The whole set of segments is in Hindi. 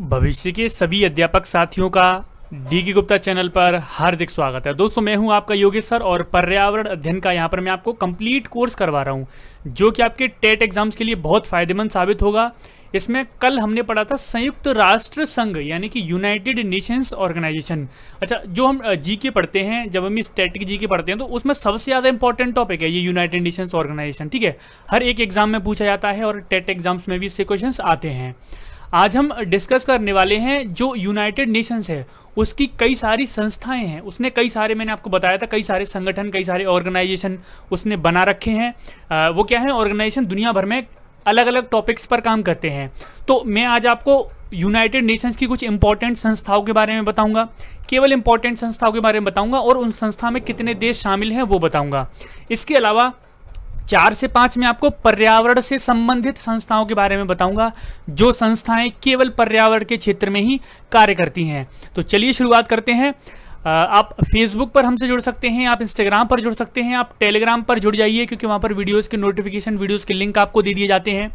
भविष्य के सभी अध्यापक साथियों का डी के गुप्ता चैनल पर हार्दिक स्वागत है दोस्तों मैं हूं आपका योगेश सर और पर्यावरण अध्ययन का यहां पर मैं आपको कंप्लीट कोर्स करवा रहा हूं जो कि आपके टेट एग्जाम्स के लिए बहुत फायदेमंद साबित होगा इसमें कल हमने पढ़ा था संयुक्त राष्ट्र संघ यानी कि यूनाइटेड नेशंस ऑर्गेनाइजेशन अच्छा जो हम जी के पढ़ते हैं जब हम इस टेट जी के पढ़ते हैं तो उसमें सबसे ज़्यादा इंपॉर्टेंट टॉपिक है ये यूनाइटेड नेशंस ऑर्गेनाइजेशन ठीक है हर एक एग्जाम में पूछा जाता है और टेट एग्जाम्स में भी इससे क्वेश्चन आते हैं आज हम डिस्कस करने वाले हैं जो यूनाइटेड नेशंस है उसकी कई सारी संस्थाएं हैं उसने कई सारे मैंने आपको बताया था कई सारे संगठन कई सारे ऑर्गेनाइजेशन उसने बना रखे हैं वो क्या है ऑर्गेनाइजेशन दुनिया भर में अलग अलग टॉपिक्स पर काम करते हैं तो मैं आज आपको यूनाइटेड नेशंस की कुछ इंपॉर्टेंट संस्थाओं के बारे में बताऊंगा केवल इंपॉर्टेंट संस्थाओं के बारे में बताऊंगा और उन संस्था में कितने देश शामिल हैं वो बताऊंगा इसके अलावा चार से पांच में आपको पर्यावरण से संबंधित संस्थाओं के बारे में बताऊंगा जो संस्थाएं केवल पर्यावरण के क्षेत्र में ही कार्य करती हैं तो चलिए शुरुआत करते हैं आप फेसबुक पर हमसे जुड़ सकते हैं आप इंस्टाग्राम पर जुड़ सकते हैं आप टेलीग्राम पर जुड़ जाइए क्योंकि वहां पर वीडियोज़ के नोटिफिकेशन वीडियोज़ के लिंक आपको दे दिए जाते हैं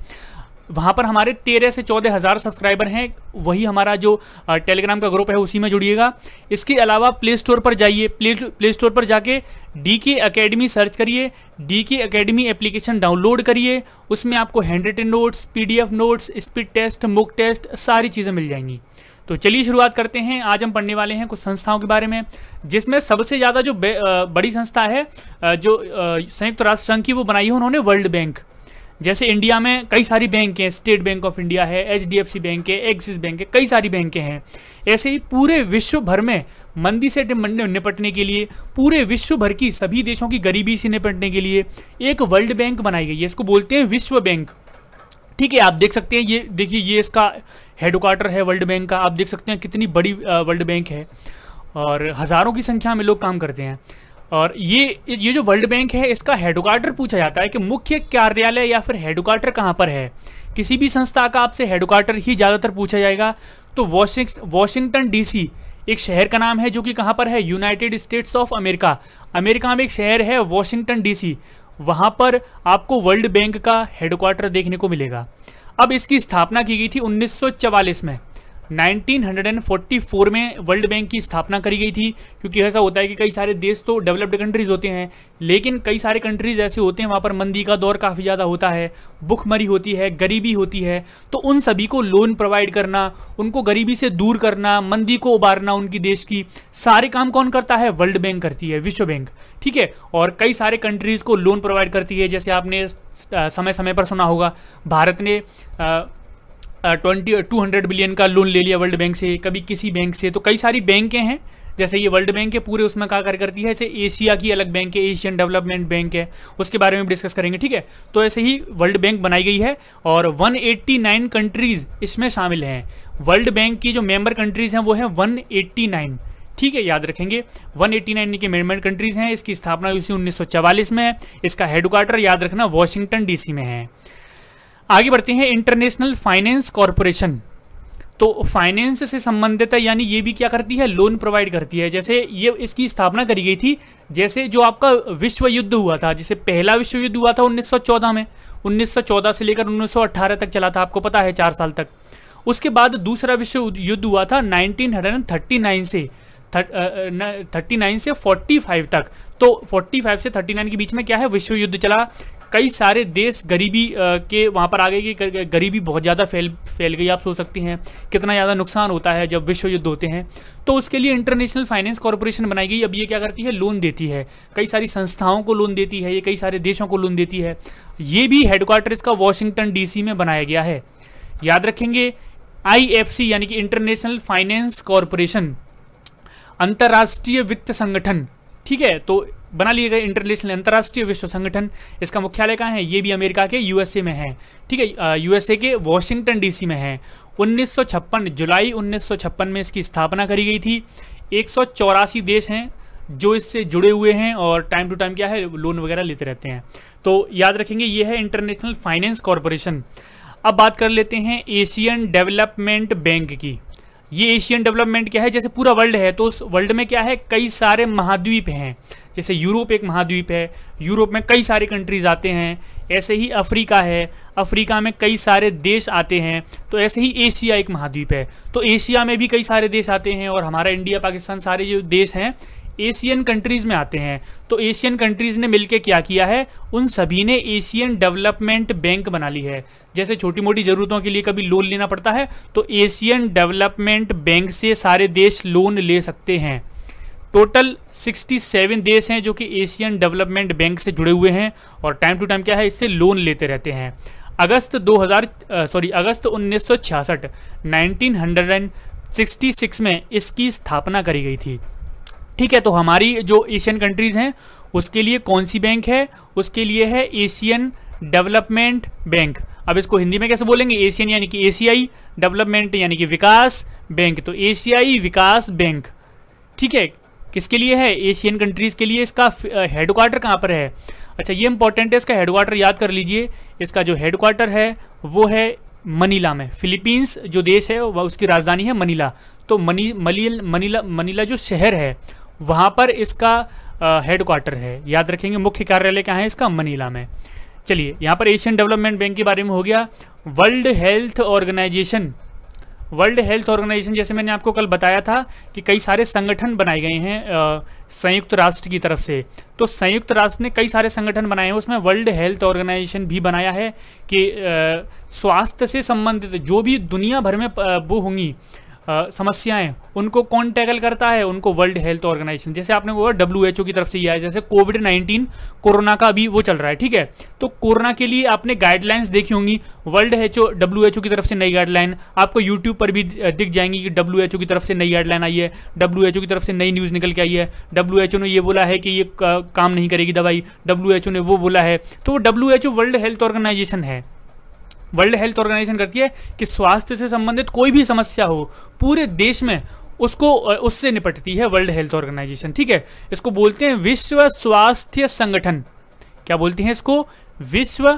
वहाँ पर हमारे तेरह से चौदह हज़ार सब्सक्राइबर हैं वही हमारा जो टेलीग्राम का ग्रुप है उसी में जुड़िएगा इसके अलावा प्ले स्टोर पर जाइए प्ले प्ले स्टोर पर जाके डी के अकेडमी सर्च करिए D K academy application download करिए उसमें आपको handwritten notes P notes speed test mock test सारी चीज़ें मिल जाएंगी तो चलिए शुरुआत करते हैं आज हम पढ़ने वाले हैं कुछ संस्थाओं के बारे में जिसमें सबसे ज़्यादा जो बड़ी संस्था है जो संयुक्त राष्ट्र संघ की वो बनाई है उन्होंने वर्ल्ड बैंक जैसे इंडिया में कई सारी बैंक हैं स्टेट बैंक ऑफ इंडिया है एच बैंक है एक्सिस बैंक है कई सारी बैंकें हैं ऐसे ही पूरे विश्व भर में मंदी से निपटने के लिए पूरे विश्व भर की सभी देशों की गरीबी से निपटने के लिए एक वर्ल्ड बैंक बनाई गई है इसको बोलते हैं विश्व बैंक ठीक है आप देख सकते हैं ये देखिए ये इसका हेडक्वार्टर है वर्ल्ड बैंक का आप देख सकते हैं कितनी बड़ी वर्ल्ड बैंक है और हज़ारों की संख्या में लोग काम करते हैं और ये ये जो वर्ल्ड बैंक है इसका हेडक्वार्टर पूछा जाता है कि मुख्य कार्यालय या फिर हेडक्वार्टर कहाँ पर है किसी भी संस्था का आपसे हेडक्वार्टर ही ज़्यादातर पूछा जाएगा तो वॉशिंगटन डीसी एक शहर का नाम है जो कि कहाँ पर है United States of America America में एक शहर है वॉशिंगटन डीसी वहाँ पर आपको वर्ल्ड बैंक का हेडक्वार्टर देखने को मिलेगा अब इसकी स्थापना की गई थी 1944 में 1944 में वर्ल्ड बैंक की स्थापना करी गई थी क्योंकि ऐसा होता है कि कई सारे देश तो डेवलप्ड कंट्रीज होते हैं लेकिन कई सारे कंट्रीज ऐसे होते हैं वहाँ पर मंदी का दौर काफ़ी ज़्यादा होता है भुखमरी होती है गरीबी होती है तो उन सभी को लोन प्रोवाइड करना उनको गरीबी से दूर करना मंदी को उबारना उनकी देश की सारे काम कौन करता है वर्ल्ड बैंक करती है विश्व बैंक ठीक है और कई सारे कंट्रीज़ को लोन प्रोवाइड करती है जैसे आपने समय समय पर सुना होगा भारत ने आ, ट्वेंटी टू हंड्रेड बिलियन का लोन ले लिया वर्ल्ड बैंक से कभी किसी बैंक से तो कई सारी बैंकें हैं जैसे ये वर्ल्ड बैंक है पूरे उसमें क्या कर करती है जैसे एशिया की अलग बैंक है एशियन डेवलपमेंट बैंक है उसके बारे में डिस्कस करेंगे ठीक है तो ऐसे ही वर्ल्ड बैंक बनाई गई है और 189 कंट्रीज इसमें शामिल हैं वर्ल्ड बैंक की जो मेंबर कंट्रीज हैं वो हैं वन ठीक है याद रखेंगे 189 एट्टी के मेंबर कंट्रीज हैं इसकी स्थापना सौ चवालीस में है इसका हेडक्वार्टर याद रखना वॉशिंगटन डीसी में है आगे बढ़ते हैं इंटरनेशनल फाइनेंस कॉरपोरेशन तो फाइनेंस से संबंधित है यानी ये भी क्या करती है लोन प्रोवाइड करती है जैसे ये इसकी स्थापना करी गई थी जैसे जो आपका विश्व युद्ध हुआ था जैसे पहला विश्व युद्ध हुआ था 1914 में 1914 से लेकर 1918 तक चला था आपको पता है चार साल तक उसके बाद दूसरा विश्व युद्ध हुआ था नाइनटीन से थर्टी नाइन से फोर्टी तक तो फोर्टी से थर्टी के बीच में क्या है विश्व युद्ध चला कई सारे देश गरीबी के वहाँ पर आ गए कि गरीबी बहुत ज़्यादा फैल फैल गई आप सोच सकते हैं कितना ज़्यादा नुकसान होता है जब विश्व युद्ध होते हैं तो उसके लिए इंटरनेशनल फाइनेंस कॉरपोरेशन बनाई गई अब ये क्या करती है लोन देती है कई सारी संस्थाओं को लोन देती है ये कई सारे देशों को लोन देती है ये भी हेडक्वार्टर इसका वॉशिंगटन डी में बनाया गया है याद रखेंगे आई यानी कि इंटरनेशनल फाइनेंस कॉरपोरेशन अंतर्राष्ट्रीय वित्त संगठन ठीक है तो बना लिए गए इंटरनेशनल अंतर्राष्ट्रीय विश्व संगठन इसका मुख्यालय कहाँ है ये भी अमेरिका के यूएसए में है ठीक है यूएसए के वॉशिंगटन डीसी में है 1956 जुलाई 1956 में इसकी स्थापना करी गई थी एक देश हैं जो इससे जुड़े हुए हैं और टाइम टू टाइम क्या है लोन वगैरह लेते रहते हैं तो याद रखेंगे ये है इंटरनेशनल फाइनेंस कॉरपोरेशन अब बात कर लेते हैं एशियन डेवलपमेंट बैंक की ये एशियन डेवलपमेंट क्या है जैसे पूरा वर्ल्ड है तो उस वर्ल्ड में क्या है कई सारे महाद्वीप हैं जैसे यूरोप एक महाद्वीप है यूरोप में कई सारे कंट्रीज आते हैं ऐसे ही अफ्रीका है अफ्रीका में कई सारे देश आते हैं तो ऐसे ही एशिया एक महाद्वीप है तो एशिया में भी कई सारे देश आते हैं और हमारा इंडिया पाकिस्तान सारे जो देश हैं एशियन कंट्रीज में आते हैं तो एशियन कंट्रीज ने मिलकर क्या किया है उन सभी ने एशियन डेवलपमेंट बैंक बना ली है जैसे छोटी मोटी जरूरतों के लिए कभी लोन लेना पड़ता है तो एशियन डेवलपमेंट बैंक से सारे देश लोन ले सकते हैं टोटल 67 देश हैं जो कि एशियन डेवलपमेंट बैंक से जुड़े हुए हैं और टाइम टू टाइम क्या है इससे लोन लेते रहते हैं अगस्त 2000 सॉरी अगस्त 1966 1966 में इसकी स्थापना करी गई थी ठीक है तो हमारी जो एशियन कंट्रीज़ हैं उसके लिए कौन सी बैंक है उसके लिए है एशियन डेवलपमेंट बैंक अब इसको हिंदी में कैसे बोलेंगे एशियन यानी कि एशियाई डेवलपमेंट यानी कि विकास बैंक तो एशियाई विकास बैंक ठीक है किसके लिए है एशियन कंट्रीज़ के लिए इसका हेडक्वार्टर कहाँ पर है अच्छा ये इंपॉर्टेंट है इसका हेडक्वार्टर याद कर लीजिए इसका जो हेडक्वार्टर है वो है मनीला में फिलीपींस जो देश है वह उसकी राजधानी है मनीला तो मनी मली मनीला मनीला जो शहर है वहाँ पर इसका हेडक्वार्टर है याद रखेंगे मुख्य कार्यालय कहाँ है इसका मनीला में चलिए यहाँ पर एशियन डेवलपमेंट बैंक के बारे में हो गया World Health Organization World Health Organization जैसे मैंने आपको कल बताया था कि कई सारे संगठन बनाए गए हैं संयुक्त राष्ट्र की तरफ से तो संयुक्त राष्ट्र ने कई सारे संगठन बनाए हैं उसमें वर्ल्ड हेल्थ ऑर्गेनाइजेशन भी बनाया है कि स्वास्थ्य से संबंधित जो भी दुनिया भर में वो होंगी समस्याएं उनको कौन टैकल करता है उनको वर्ल्ड हेल्थ ऑर्गेनाइजेशन जैसे आपने बोला डब्ल्यू एच ओ की तरफ से यह जैसे कोविड नाइन्टीन कोरोना का अभी वो चल रहा है ठीक है तो कोरोना के लिए आपने गाइडलाइंस देखी होंगी world H O W H O की तरफ से नई गाइडलाइन आपको यूट्यूब पर भी दिख जाएंगी कि डब्ल्यू एच ओ की तरफ से नई गाइडलाइन आई है डब्ल्यू एच ओ की तरफ से नई न्यूज़ निकल के आई है डब्ल्यू एच ओ ने ये बोला है कि ये काम नहीं करेगी दवाई डब्ल्यू एच ओ ने वो बोला है तो वो W H O World Health Organization है वर्ल्ड हेल्थ ऑर्गेनाइजेशन करती है कि स्वास्थ्य से संबंधित कोई भी समस्या हो पूरे देश में उसको उससे निपटती है वर्ल्ड हेल्थ ऑर्गेनाइजेशन ठीक है इसको बोलते हैं विश्व स्वास्थ्य संगठन क्या बोलती हैं इसको विश्व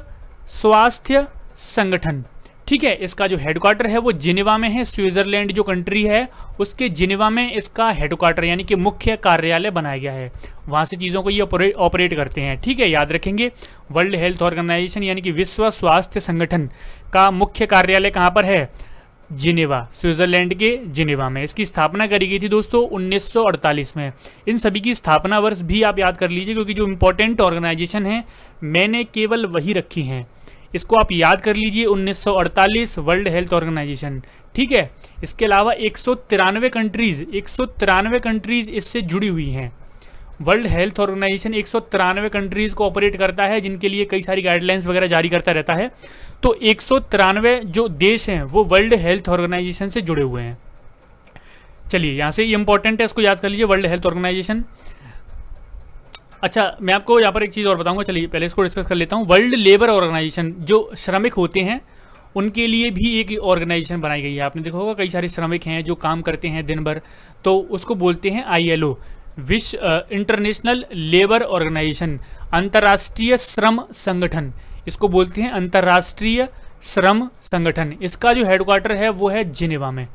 स्वास्थ्य संगठन ठीक है इसका जो हेडक्वार्टर है वो जिनेवा में है स्विट्जरलैंड जो कंट्री है उसके जिनेवा में इसका हेडक्वार्टर यानी कि मुख्य कार्यालय बनाया गया है वहाँ से चीज़ों को ये ऑपरेट करते हैं ठीक है याद रखेंगे वर्ल्ड हेल्थ ऑर्गेनाइजेशन यानी कि विश्व स्वास्थ्य संगठन का मुख्य कार्यालय कहाँ पर है जिनेवा स्विट्जरलैंड के जिनेवा में इसकी स्थापना करी गई थी दोस्तों 1948 में इन सभी की स्थापना वर्ष भी आप याद कर लीजिए क्योंकि जो इम्पोर्टेंट ऑर्गेनाइजेशन है मैंने केवल वही रखी हैं इसको आप याद कर लीजिए 1948 वर्ल्ड हेल्थ ऑर्गेनाइजेशन ठीक है इसके अलावा एक कंट्रीज एक कंट्रीज इससे जुड़ी हुई हैं वर्ल्ड हेल्थ ऑर्गेनाइजेशन एक कंट्रीज को ऑपरेट करता है जिनके लिए कई सारी गाइडलाइंस वगैरह जारी करता रहता है तो एक जो देश हैं वो वर्ल्ड हेल्थ ऑर्गेनाइजेशन से जुड़े हुए हैं चलिए यहाँ से ये इंपॉर्टेंट है इसको याद कर लीजिए वर्ल्ड हेल्थ ऑर्गेनाइजेशन अच्छा मैं आपको यहाँ पर एक चीज़ और बताऊंगा चलिए पहले इसको डिस्कस कर लेता हूँ वर्ल्ड लेबर ऑर्गेनाइजेशन जो श्रमिक होते हैं उनके लिए भी एक ऑर्गेनाइजेशन बनाई गई है आपने देखा होगा कई सारे श्रमिक हैं जो काम करते हैं दिन भर तो उसको बोलते हैं ओ विश्व इंटरनेशनल लेबर ऑर्गेनाइजेशन अंतर्राष्ट्रीय श्रम संगठन इसको बोलते हैं अंतर्राष्ट्रीय श्रम संगठन इसका जो हेडक्वार्टर है वो है जिनेवा में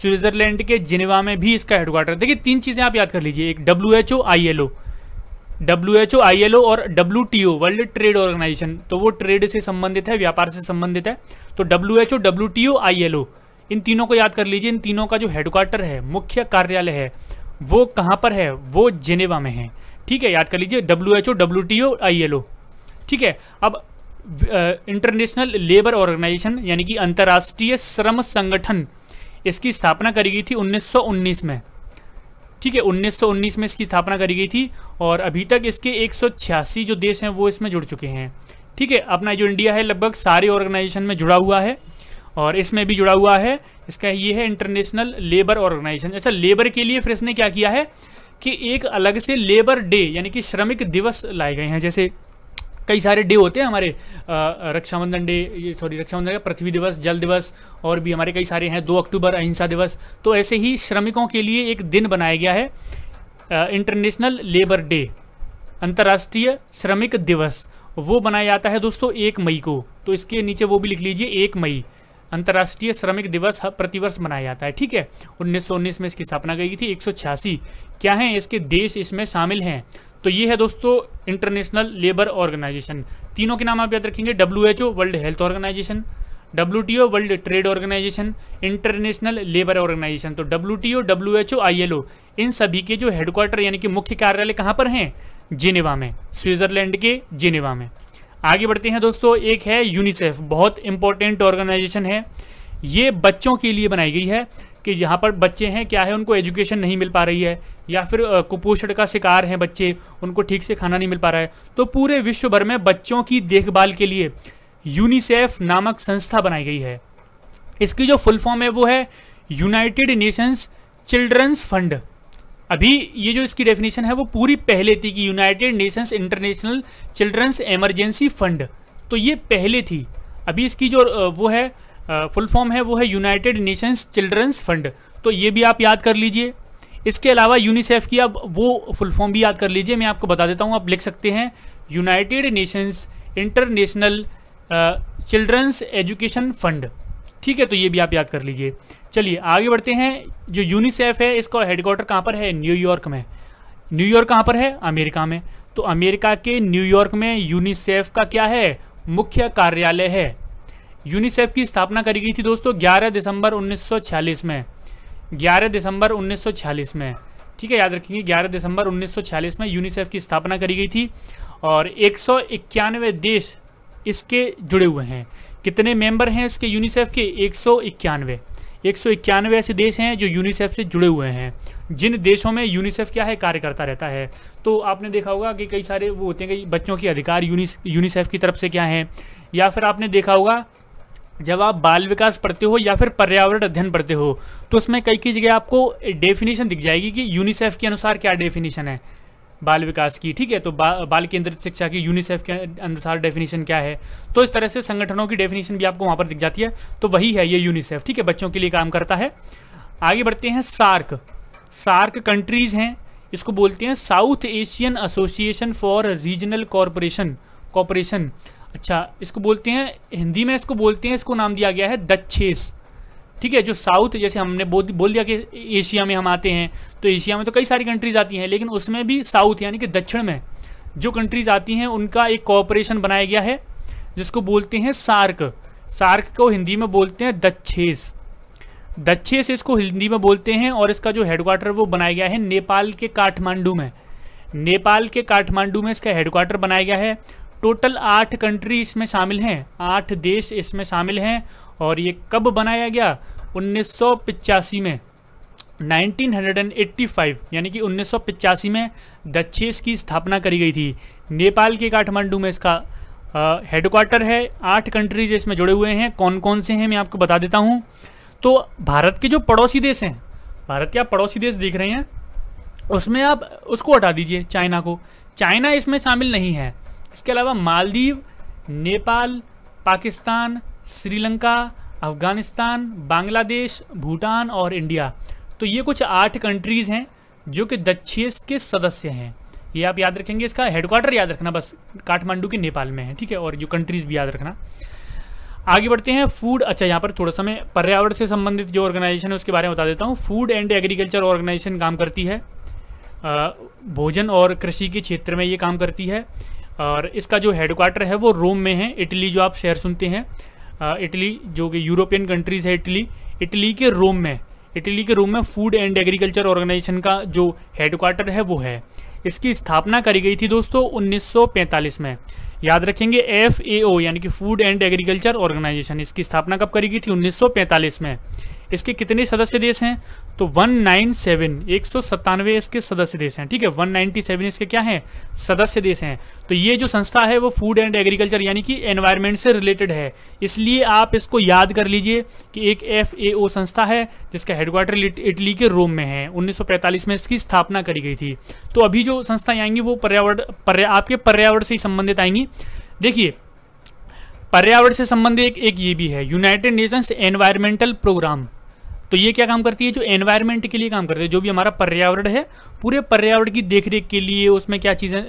स्विट्जरलैंड के जिनेवा में भी इसका हेडक्वार्टर देखिए तीन चीज़ें आप याद कर लीजिए एक W H O I L O W H O I L O और W T O World Trade Organization तो वो ट्रेड से संबंधित है व्यापार से संबंधित है तो W H O W T O I L O इन तीनों को याद कर लीजिए इन तीनों का जो हेडक्वार्टर है मुख्य कार्यालय है वो कहाँ पर है वो जेनेवा में है ठीक है याद कर लीजिए W H O W T O I L O ठीक है अब इंटरनेशनल लेबर ऑर्गेनाइजेशन यानी कि अंतर्राष्ट्रीय श्रम संगठन इसकी स्थापना करी गई थी 1919 में ठीक है 1919 में इसकी स्थापना करी गई थी और अभी तक इसके एक जो देश हैं वो इसमें जुड़ चुके हैं ठीक है अपना जो इंडिया है लगभग सारे ऑर्गेनाइजेशन में जुड़ा हुआ है और इसमें भी जुड़ा हुआ है इसका ये है इंटरनेशनल लेबर ऑर्गेनाइजेशन अच्छा लेबर के लिए फिर इसने क्या किया है कि एक अलग से लेबर डे यानी कि श्रमिक दिवस लाए गए हैं जैसे कई सारे डे होते हैं हमारे रक्षाबंधन डे सॉरी रक्षाबंधन का पृथ्वी दिवस जल दिवस और भी हमारे कई सारे हैं दो अक्टूबर अहिंसा दिवस तो ऐसे ही श्रमिकों के लिए एक दिन बनाया गया है इंटरनेशनल लेबर डे अंतर्राष्ट्रीय श्रमिक दिवस वो बनाया जाता है दोस्तों एक मई को तो इसके नीचे वो भी लिख लीजिए एक मई अंतर्राष्ट्रीय श्रमिक दिवस प्रतिवर्ष मनाया जाता है ठीक है उन्नीस में इसकी स्थापना की गई थी एक क्या है इसके देश इसमें शामिल हैं तो ये है दोस्तों इंटरनेशनल लेबर ऑर्गेनाइजेशन तीनों के नाम आप याद रखेंगे W World Health Organization W World Trade Organization International Labour Organization तो डब्ल्यू डब्ल्यूएचओ ओ इन सभी के जो हेडक्वार्टर यानी कि मुख्य कार्यालय कहाँ पर हैं जिनेवा में स्विट्जरलैंड के जिनेवा में आगे बढ़ते हैं दोस्तों एक है यूनिसेफ बहुत इंपॉर्टेंट ऑर्गेनाइजेशन है ये बच्चों के लिए बनाई गई है कि यहाँ पर बच्चे हैं क्या है उनको एजुकेशन नहीं मिल पा रही है या फिर कुपोषण का शिकार हैं बच्चे उनको ठीक से खाना नहीं मिल पा रहा है तो पूरे विश्व भर में बच्चों की देखभाल के लिए यूनिसेफ नामक संस्था बनाई गई है इसकी जो फुल फॉर्म है वो है यूनाइटेड नेशंस चिल्ड्रंस फंड अभी ये जो इसकी डेफिनेशन है वो पूरी पहले थी कि United Nations International Children's Emergency Fund तो ये पहले थी अभी इसकी जो वो है फुल फॉर्म है वो है यूनाइटेड नेशंस चिल्ड्रंस फंड तो ये भी आप याद कर लीजिए इसके अलावा यूनिसेफ की आप वो फुल फॉर्म भी याद कर लीजिए मैं आपको बता देता हूँ आप लिख सकते हैं United Nations International Children's Education Fund ठीक है तो ये भी आप याद कर लीजिए चलिए आगे बढ़ते हैं जो यूनिसेफ है इसका हेडक्वार्टर कहाँ पर है न्यूयॉर्क में न्यूयॉर्क कहाँ पर है अमेरिका में तो अमेरिका के न्यूयॉर्क में यूनिसेफ का क्या है मुख्य कार्यालय है यूनिसेफ की स्थापना करी गई थी दोस्तों 11 दिसंबर 1946 में 11 दिसंबर 1946 में ठीक है याद रखेंगे 11 दिसंबर 1946 में यूनिसेफ की स्थापना करी गई थी और एक देश इसके जुड़े हुए हैं कितने मेंबर हैं इसके यूनिसेफ के एक सौ इक्यानवे एक सौ इक्यानवे ऐसे देश हैं जो यूनिसेफ से जुड़े हुए हैं जिन देशों में यूनिसेफ क्या है कार्य करता रहता है तो आपने देखा होगा कि कई सारे वो होते हैं कई बच्चों के अधिकार यूनिसेफ की तरफ से क्या हैं या फिर आपने देखा होगा जब आप बाल विकास पढ़ते हो या फिर पर्यावरण अध्ययन पढ़ते हो तो उसमें कई की जगह आपको डेफिनेशन दिख जाएगी कि यूनिसेफ के अनुसार क्या डेफिनेशन है बाल विकास की ठीक है तो बा, बाल केंद्रित शिक्षा की यूनिसेफ के अनुसार डेफिनेशन क्या है तो इस तरह से संगठनों की डेफिनेशन भी आपको वहां पर दिख जाती है तो वही है ये यूनिसेफ ठीक है बच्चों के लिए काम करता है आगे बढ़ते हैं सार्क सार्क कंट्रीज हैं इसको बोलते हैं South Asian Association for Regional Corporation Corporation अच्छा इसको बोलते हैं हिंदी में इसको बोलते हैं इसको नाम दिया गया है दच्छेस ठीक है जो साउथ जैसे हमने बोल बोल दिया कि एशिया में हम आते हैं तो एशिया में तो कई सारी कंट्रीज आती हैं लेकिन उसमें भी साउथ यानी कि दक्षिण में जो कंट्रीज आती हैं उनका एक कॉपरेशन बनाया गया है जिसको बोलते हैं सार्क सार्क को हिंदी में बोलते हैं दच्छेस दच्छेस इसको हिंदी में बोलते हैं और इसका जो हेडक्वार्टर वो बनाया गया है नेपाल के काठमांडू में नेपाल के काठमांडू में इसका हेडक्वार्टर बनाया गया है टोटल आठ कंट्री इसमें शामिल हैं आठ देश इसमें शामिल हैं और ये कब बनाया गया उन्नीस में 1985 यानी कि उन्नीस में दक्षेस की स्थापना करी गई थी नेपाल के काठमांडू में इसका हेडक्वार्टर है आठ कंट्रीज इसमें जुड़े हुए हैं कौन कौन से हैं मैं आपको बता देता हूँ तो भारत के जो पड़ोसी देश हैं भारत के आप पड़ोसी देश देख रहे हैं उसमें आप उसको हटा दीजिए चाइना को चाइना इसमें शामिल नहीं है इसके अलावा मालदीव नेपाल पाकिस्तान श्रीलंका अफ़गानिस्तान बांग्लादेश भूटान और इंडिया तो ये कुछ आठ कंट्रीज़ हैं जो कि दक्षेस के सदस्य हैं ये आप याद रखेंगे इसका हेडक्वार्टर याद रखना बस काठमांडू के नेपाल में है ठीक है और जो कंट्रीज़ भी याद रखना आगे बढ़ते हैं फूड अच्छा यहाँ पर थोड़ा सा मैं पर्यावरण से संबंधित जो ऑर्गेनाइजेशन है उसके बारे में बता देता हूँ फूड एंड एग्रीकल्चर ऑर्गेनाइजेशन काम करती है भोजन और कृषि के क्षेत्र में ये काम करती है और इसका जो हेडक्वार्टर है वो रोम में है इटली जो आप शहर सुनते हैं इटली जो कि यूरोपियन कंट्रीज़ है इटली इटली के रोम में इटली के रोम में फूड एंड एग्रीकल्चर ऑर्गेनाइजेशन का जो हेडक्वार्टर है वो है इसकी स्थापना करी गई थी दोस्तों 1945 में याद रखेंगे एफ ए ओ यानी कि फूड एंड एग्रीकल्चर ऑर्गेनाइजेशन इसकी स्थापना कब करी गई थी 1945 में इसके कितने सदस्य देश हैं तो 197 एक सौ सत्तानवे इसके सदस्य देश हैं ठीक है 197 इसके क्या हैं सदस्य देश हैं तो ये जो संस्था है वो फूड एंड एग्रीकल्चर यानी कि एनवायरनमेंट से रिलेटेड है इसलिए आप इसको याद कर लीजिए कि एक एफ संस्था है जिसका हेडक्वार्टर इटली के रोम में है 1945 में इसकी स्थापना करी गई थी तो अभी जो संस्थाएं आएंगी वो पर्यावरण पर्य, आपके पर्यावरण से ही संबंधित आएंगी देखिए पर्यावरण से संबंधित एक, एक ये भी है यूनाइटेड नेशंस एनवायरमेंटल प्रोग्राम तो ये क्या काम करती है जो एनवायरमेंट के लिए काम करती है जो भी हमारा पर्यावरण है पूरे पर्यावरण की देखरेख के लिए उसमें क्या चीज़ें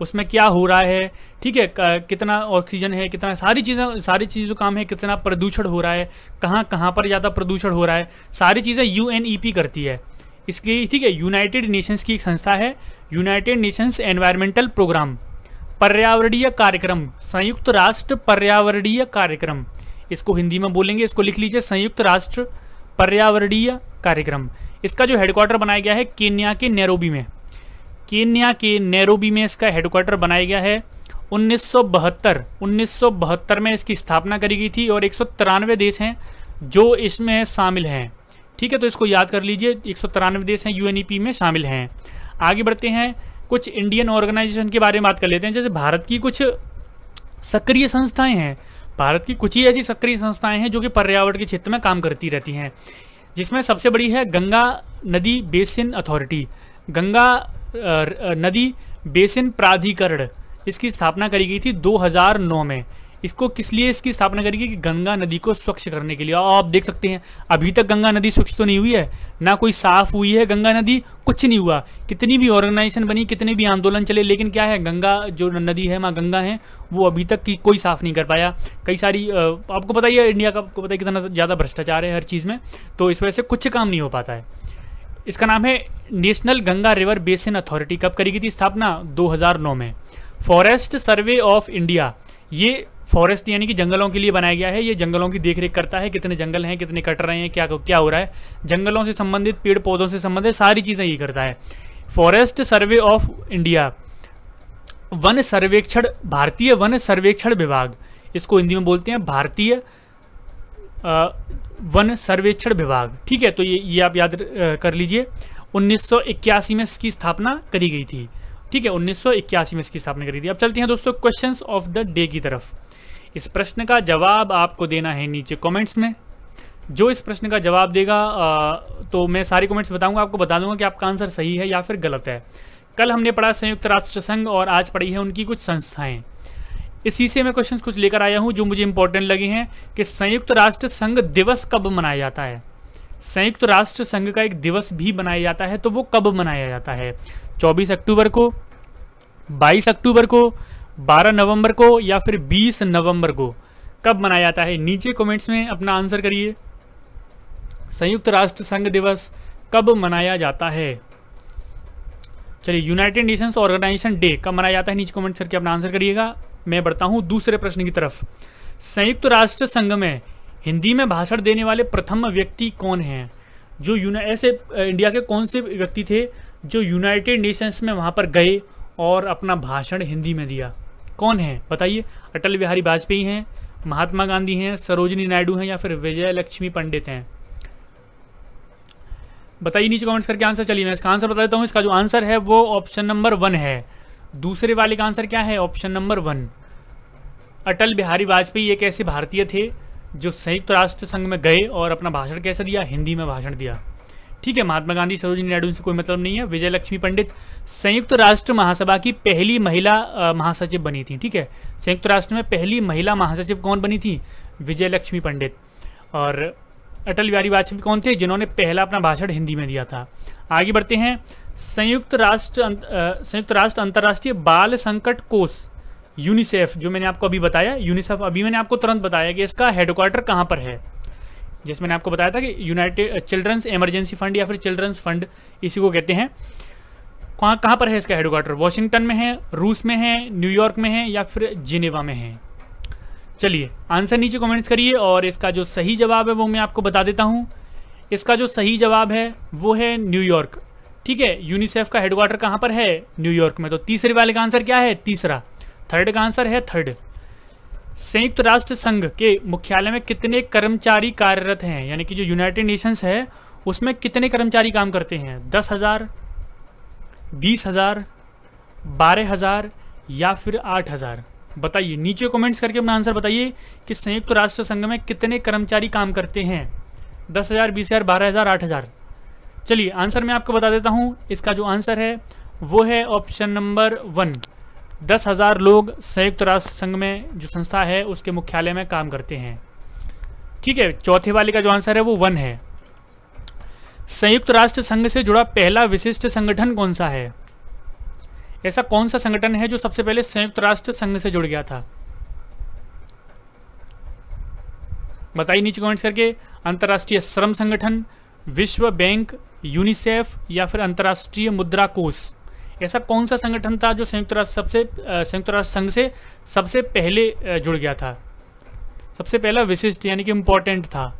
उसमें क्या हो रहा है ठीक है कितना ऑक्सीजन है कितना सारी चीज़ें सारी चीज़ों काम है कितना प्रदूषण हो रहा है कहाँ कहाँ पर ज़्यादा प्रदूषण हो रहा है सारी चीज़ें यू e करती है इसकी ठीक है यूनाइटेड नेशंस की एक संस्था है यूनाइटेड नेशंस एनवायरमेंटल प्रोग्राम पर्यावरणीय कार्यक्रम संयुक्त राष्ट्र पर्यावरणीय कार्यक्रम इसको हिंदी में बोलेंगे इसको लिख लीजिए संयुक्त राष्ट्र पर्यावरणीय कार्यक्रम इसका जो हेडक्वार्टर बनाया गया है केन्या के नैरोबी में केन्या के नैरोबी में इसका हेडक्वार्टर बनाया गया है 1972 1972 में इसकी स्थापना करी गई थी और एक देश हैं जो इसमें शामिल हैं ठीक है तो इसको याद कर लीजिए एक देश हैं यू e में शामिल हैं आगे बढ़ते हैं कुछ इंडियन ऑर्गेनाइजेशन के बारे में बात कर लेते हैं जैसे भारत की कुछ सक्रिय संस्थाएं हैं भारत की कुछ ही ऐसी सक्रिय संस्थाएं हैं जो कि पर्यावरण के क्षेत्र में काम करती रहती हैं जिसमें सबसे बड़ी है गंगा नदी बेसिन अथॉरिटी गंगा नदी बेसिन प्राधिकरण इसकी स्थापना करी गई थी 2009 में इसको किस लिए इसकी स्थापना करेगी कि गंगा नदी को स्वच्छ करने के लिए और आप देख सकते हैं अभी तक गंगा नदी स्वच्छ तो नहीं हुई है ना कोई साफ हुई है गंगा नदी कुछ नहीं हुआ कितनी भी ऑर्गेनाइजेशन बनी कितने भी आंदोलन चले लेकिन क्या है गंगा जो नदी है माँ गंगा है वो अभी तक की कोई साफ नहीं कर पाया कई सारी आपको पता ही है इंडिया का आपको पता है कितना ज़्यादा भ्रष्टाचार है हर चीज़ में तो इस वजह से कुछ काम नहीं हो पाता है इसका नाम है National Ganga River Basin Authority कब करी गई थी स्थापना 2009 में फॉरेस्ट सर्वे ऑफ इंडिया ये फॉरेस्ट यानी कि जंगलों के लिए बनाया गया है ये जंगलों की देखरेख करता है कितने जंगल हैं कितने कट रहे हैं क्या क्या हो रहा है जंगलों से संबंधित पेड़ पौधों से संबंधित सारी चीज़ें ये करता है फॉरेस्ट सर्वे ऑफ इंडिया वन सर्वेक्षण भारतीय वन सर्वेक्षण विभाग इसको हिंदी में बोलते हैं भारतीय वन सर्वेक्षण विभाग ठीक है तो ये ये आप याद कर लीजिए 1981 में इसकी स्थापना करी गई थी ठीक है 1981 में इसकी स्थापना करी थी अब चलते हैं दोस्तों क्वेश्चंस ऑफ द डे की तरफ इस प्रश्न का जवाब आपको देना है नीचे कमेंट्स में जो इस प्रश्न का जवाब देगा तो मैं सारी कमेंट्स बताऊंगा आपको बता दूंगा कि आपका आंसर सही है या फिर गलत है कल हमने पढ़ा संयुक्त राष्ट्र संघ और आज पढ़ी है उनकी कुछ संस्थाएं इसी से मैं क्वेश्चन कुछ लेकर आया हूँ जो मुझे इंपॉर्टेंट लगे हैं कि संयुक्त राष्ट्र संघ दिवस कब मनाया जाता है संयुक्त राष्ट्र संघ का एक दिवस भी मनाया जाता है तो वो कब मनाया जाता है 24 अक्टूबर को 22 अक्टूबर को 12 नवंबर को या फिर 20 नवंबर को कब मनाया जाता है नीचे कमेंट्स में अपना आंसर करिए संयुक्त राष्ट्र संघ दिवस कब मनाया जाता है चलिए यूनाइटेड नेशंस ऑर्गेनाइजेशन डे कब मनाया जाता है नीचे कमेंट्स करके अपना आंसर करिएगा मैं बढ़ता हूँ दूसरे प्रश्न की तरफ संयुक्त राष्ट्र संघ में हिंदी में भाषण देने वाले प्रथम व्यक्ति कौन हैं जो ऐसे इंडिया के कौन से व्यक्ति थे जो यूनाइटेड नेशंस में वहाँ पर गए और अपना भाषण हिंदी में दिया कौन है बताइए अटल बिहारी वाजपेयी हैं महात्मा गांधी हैं सरोजनी नायडू हैं या फिर विजय लक्ष्मी पंडित हैं बताइए नीचे कमेंट्स करके आंसर चलिए मैं इसका आंसर बता देता हूँ इसका जो आंसर है वो ऑप्शन नंबर वन है दूसरे वाले का आंसर क्या है option number one Atal Bihari Vajpayee एक ऐसे भारतीय थे जो संयुक्त राष्ट्र संघ में गए और अपना भाषण कैसे दिया हिंदी में भाषण दिया ठीक है महात्मा गांधी सरोजिनी नायडू से कोई मतलब नहीं है विजय लक्ष्मी पंडित संयुक्त राष्ट्र महासभा की पहली महिला महासचिव बनी थी ठीक है संयुक्त राष्ट्र में पहली महिला महासचिव कौन बनी थी विजय लक्ष्मी पंडित और अटल बिहारी वाजपेयी कौन थे जिन्होंने पहला अपना भाषण हिंदी में दिया था आगे बढ़ते हैं संयुक्त राष्ट्र अं, संयुक्त राष्ट्र अंतर्राष्ट्रीय बाल संकट कोष यूनिसेफ जो मैंने आपको अभी बताया यूनिसेफ अभी मैंने आपको तुरंत बताया कि इसका हेडक्वार्टर कहाँ पर है जिसमें मैंने आपको बताया था कि यूनाइटेड चिल्ड्रंस इमरजेंसी फंड या फिर चिल्ड्रंस फंड इसी को कहते हैं कहाँ कहाँ पर है इसका हेडक्वार्टर वॉशिंगटन में है रूस में है न्यूयॉर्क में है या फिर जिनेवा में है चलिए आंसर नीचे कमेंट्स करिए और इसका जो सही जवाब है वो मैं आपको बता देता हूँ इसका जो सही जवाब है वो है न्यूयॉर्क ठीक है यूनिसेफ का हेडक्वार्टर कहाँ पर है न्यूयॉर्क में तो तीसरे वाले का आंसर क्या है तीसरा थर्ड का आंसर है थर्ड संयुक्त राष्ट्र संघ के मुख्यालय में कितने कर्मचारी कार्यरत हैं यानी कि जो यूनाइटेड नेशंस है उसमें कितने कर्मचारी काम करते हैं दस हज़ार बीस हज़ार बारह हज़ार या फिर आठ हज़ार बताइए नीचे कमेंट्स करके अपना आंसर बताइए कि संयुक्त राष्ट्र संघ में कितने कर्मचारी काम करते हैं दस हज़ार बीस हज़ार बारह हज़ार आठ हज़ार चलिए आंसर मैं आपको बता देता हूँ इसका जो आंसर है वो है ऑप्शन नंबर वन दस हज़ार लोग संयुक्त राष्ट्र संघ में जो संस्था है उसके मुख्यालय में काम करते हैं ठीक है चौथे वाले का जो आंसर है वो वन है संयुक्त राष्ट्र संघ से जुड़ा पहला विशिष्ट संगठन कौन सा है ऐसा कौन सा संगठन है जो सबसे पहले संयुक्त राष्ट्र संघ से जुड़ गया था बताइए नीचे कमेंट करके अंतर्राष्ट्रीय श्रम संगठन विश्व बैंक यूनिसेफ या फिर अंतर्राष्ट्रीय मुद्रा कोष ऐसा कौन सा संगठन था जो संयुक्त राष्ट्र सबसे संयुक्त राष्ट्र संघ से सबसे पहले जुड़ गया था सबसे पहला विशिष्ट यानी कि इम्पोर्टेंट था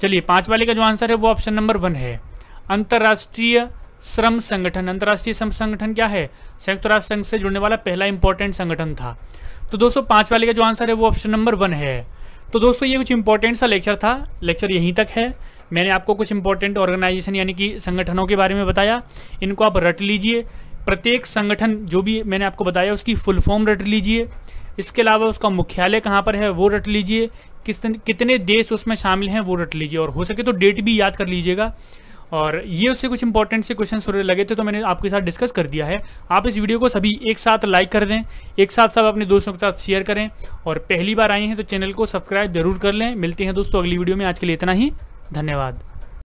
चलिए पांच वाले का जो आंसर है वो ऑप्शन नंबर वन है अंतर्राष्ट्रीय श्रम संगठन अंतर्राष्ट्रीय श्रम संगठन क्या है संयुक्त राष्ट्र संघ से जुड़ने वाला पहला इंपॉर्टेंट संगठन था तो दोस्तों पांच वाले का जो आंसर है वो ऑप्शन नंबर वन है तो दोस्तों ये कुछ इंपॉर्टेंट सा लेक्चर था लेक्चर यहीं तक है मैंने आपको कुछ इंपॉर्टेंट ऑर्गेनाइजेशन यानी कि संगठनों के बारे में बताया इनको आप रट लीजिए प्रत्येक संगठन जो भी मैंने आपको बताया उसकी फुल फॉर्म रट लीजिए इसके अलावा उसका मुख्यालय कहाँ पर है वो रट लीजिए किस कितने देश उसमें शामिल हैं वो रट लीजिए और हो सके तो डेट भी याद कर लीजिएगा और ये उससे कुछ इंपॉर्टेंट से क्वेश्चन लगे थे तो मैंने आपके साथ डिस्कस कर दिया है आप इस वीडियो को सभी एक साथ लाइक कर दें एक साथ सब अपने दोस्तों के साथ शेयर करें और पहली बार आए हैं तो चैनल को सब्सक्राइब जरूर कर लें मिलते हैं दोस्तों अगली वीडियो में आज के लिए इतना ही धन्यवाद